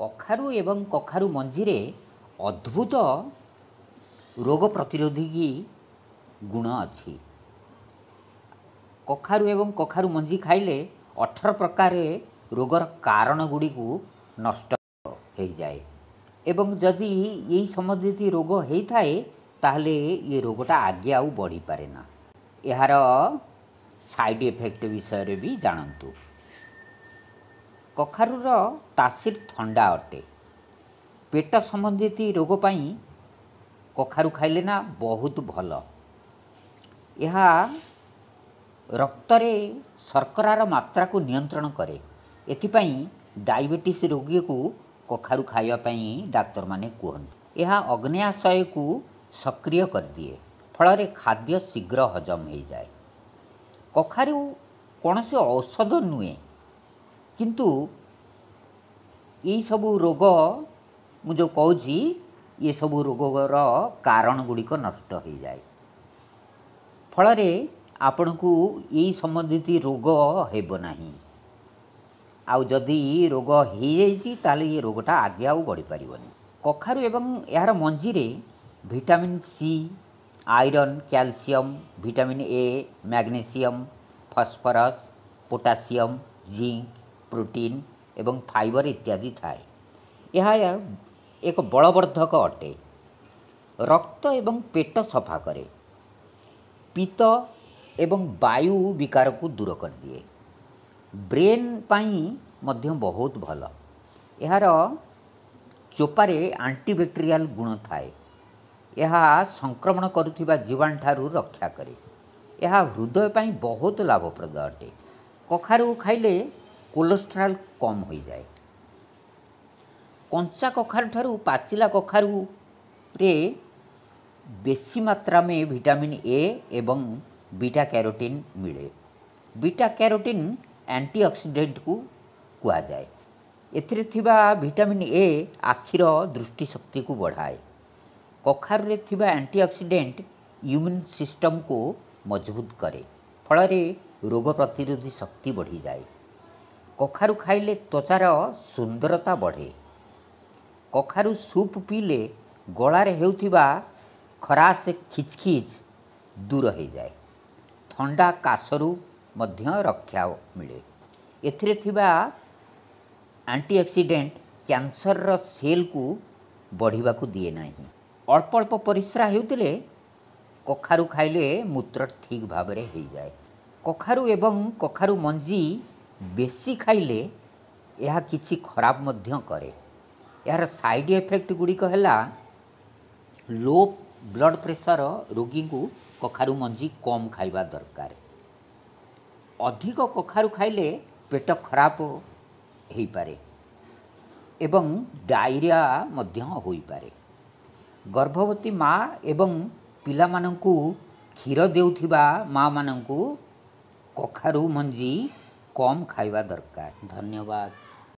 କଖାରୁ ଏବଂ କଖାରୁ ମଞ୍ଜିରେ ଅଦ୍ଭୁତ ରୋଗ ପ୍ରତିରୋଧୀ ଗୁଣ ଅଛି କଖାରୁ ଏବଂ କଖାରୁ ମଞ୍ଜି ଖାଇଲେ ଅଠର ପ୍ରକାର ରୋଗର କାରଣ ଗୁଡ଼ିକୁ ନଷ୍ଟ ହେଇଯାଏ ଏବଂ ଯଦି ଏଇ ସମ୍ବନ୍ଧିତ ରୋଗ ହେଇଥାଏ ତାହେଲେ ଏ ରୋଗଟା ଆଗେ ଆଉ ବଢ଼ିପାରେ ନା ଏହାର ସାଇଡ଼୍ ଇଫେକ୍ଟ ବିଷୟରେ ବି ଜାଣନ୍ତୁ କଖାରୁର ତାସିର ଥଣ୍ଡା ଅଟେ ପେଟ ସମ୍ବନ୍ଧିତ ରୋଗ ପାଇଁ କଖାରୁ ଖାଇଲେ ନା ବହୁତ ଭଲ ଏହା ରକ୍ତରେ ଶର୍କରାର ମାତ୍ରାକୁ ନିୟନ୍ତ୍ରଣ କରେ ଏଥିପାଇଁ ଡାଇବେଟିସ୍ ରୋଗୀକୁ କଖାରୁ ଖାଇବା ପାଇଁ ଡାକ୍ତରମାନେ କୁହନ୍ତି ଏହା ଅଗ୍ନାଶୟକୁ ସକ୍ରିୟ କରିଦିଏ ଫଳରେ ଖାଦ୍ୟ ଶୀଘ୍ର ହଜମ ହୋଇଯାଏ କଖାରୁ କୌଣସି ଔଷଧ ନୁହେଁ କିନ୍ତୁ ଏଇସବୁ ରୋଗ ମୁଁ ଯେଉଁ କହୁଛି ଏସବୁ ରୋଗର କାରଣ ଗୁଡ଼ିକ ନଷ୍ଟ ହୋଇଯାଏ ଫଳରେ ଆପଣଙ୍କୁ ଏଇ ସମ୍ବନ୍ଧିତ ରୋଗ ହେବ ନାହିଁ ଆଉ ଯଦି ରୋଗ ହୋଇଯାଇଛି ତାହେଲେ ଏ ରୋଗଟା ଆଗେ ଆଉ ବଢ଼ିପାରିବନି କଖାରୁ ଏବଂ ଏହାର ମଞ୍ଜିରେ vitamin C iron calcium vitamin A magnesium phosphorus potassium zinc protein ଏବଂ ଫାଇବର୍ ଇତ୍ୟାଦି ଥାଏ ଏହା ଏକ ବଳବର୍ଦ୍ଧକ ଅଟେ ରକ୍ତ ଏବଂ ପେଟ ସଫା କରେ ପିତ୍ତ ଏବଂ ବାୟୁ ବିକାରକୁ ଦୂର କରିଦିଏ ବ୍ରେନ୍ ପାଇଁ ମଧ୍ୟ ବହୁତ ଭଲ ଏହାର ଚୋପାରେ ଆଣ୍ଟିବ୍ୟାକ୍ଟେରିଆଲ୍ ଗୁଣ ଥାଏ ଏହା ସଂକ୍ରମଣ କରୁଥିବା ଜୀବାଣୁଠାରୁ ରକ୍ଷା କରେ ଏହା ହୃଦୟ ପାଇଁ ବହୁତ ଲାଭପ୍ରଦ ଅଟେ କଖାରୁ ଖାଇଲେ କୋଲେଷ୍ଟ୍ରଲ୍ କମ୍ ହୋଇଯାଏ କଞ୍ଚା କଖାରୁ ଠାରୁ ପାଚିଲା କଖାରୁରେ ବେଶୀ ମାତ୍ରା में ଭିଟାମିन ए ଏବଂ बीटा कैरोटीन मिले बीटा कैरोटीन एंटीऑक्सीडेंट को କୁହାଯାଏ ଏଥିରେ ଥିବା ଭିଟାମିନ୍ ଏ ଆଖିର ଦୃଷ୍ଟିଶକ୍ତିକୁ ବଢ଼ାଏ କଖାରୁରେ ଥିବା ଆଣ୍ଟିଅକ୍ସିଡେଣ୍ଟ ଇମ୍ୟୁନ୍ ସିଷ୍ଟମକୁ ମଜବୁତ କରେ ଫଳରେ ରୋଗ ପ୍ରତିରୋଧୀ ଶକ୍ତି ବଢ଼ିଯାଏ କଖାରୁ ଖାଇଲେ ତ୍ୱଚାର ସୁନ୍ଦରତା ବଢ଼େ କଖାରୁ ସୁପ୍ ପିଇଲେ ଗଳାରେ ହେଉଥିବା ଖରାସ ଖିଚ୍ଖିଚ୍ ଦୂର ହୋଇଯାଏ ଥଣ୍ଡା କାଶରୁ ମଧ୍ୟ ରକ୍ଷା ମିଳେ ଏଥିରେ ଥିବା ଆଣ୍ଟିଅକ୍ସିଡେଣ୍ଟ କ୍ୟାନ୍ସରର ସେଲ୍କୁ ବଢ଼ିବାକୁ ଦିଏ ନାହିଁ ଅଳ୍ପ ଅଳ୍ପ ପରିସ୍ରା ହେଉଥିଲେ କଖାରୁ ଖାଇଲେ ମୂତ୍ର ଠିକ୍ ଭାବରେ ହୋଇଯାଏ କଖାରୁ ଏବଂ କଖାରୁ ମଞ୍ଜି ବେଶୀ ଖାଇଲେ ଏହା କିଛି ଖରାପ ମଧ୍ୟ କରେ ଏହାର ସାଇଡ଼୍ ଇଫେକ୍ଟ ଗୁଡ଼ିକ ହେଲା ଲୋ ବ୍ଲଡ୍ ପ୍ରେସର ରୋଗୀଙ୍କୁ କଖାରୁ ମଞ୍ଜି କମ୍ ଖାଇବା ଦରକାର ଅଧିକ କଖାରୁ ଖାଇଲେ ପେଟ ଖରାପ ହୋଇପାରେ ଏବଂ ଡାଇରିଆ ମଧ୍ୟ ହୋଇପାରେ ଗର୍ଭବତୀ ମା ଏବଂ ପିଲାମାନଙ୍କୁ କ୍ଷୀର ଦେଉଥିବା ମାଆମାନଙ୍କୁ କଖାରୁ ମଞ୍ଜି कम खाइबा दरकार धन्यवाद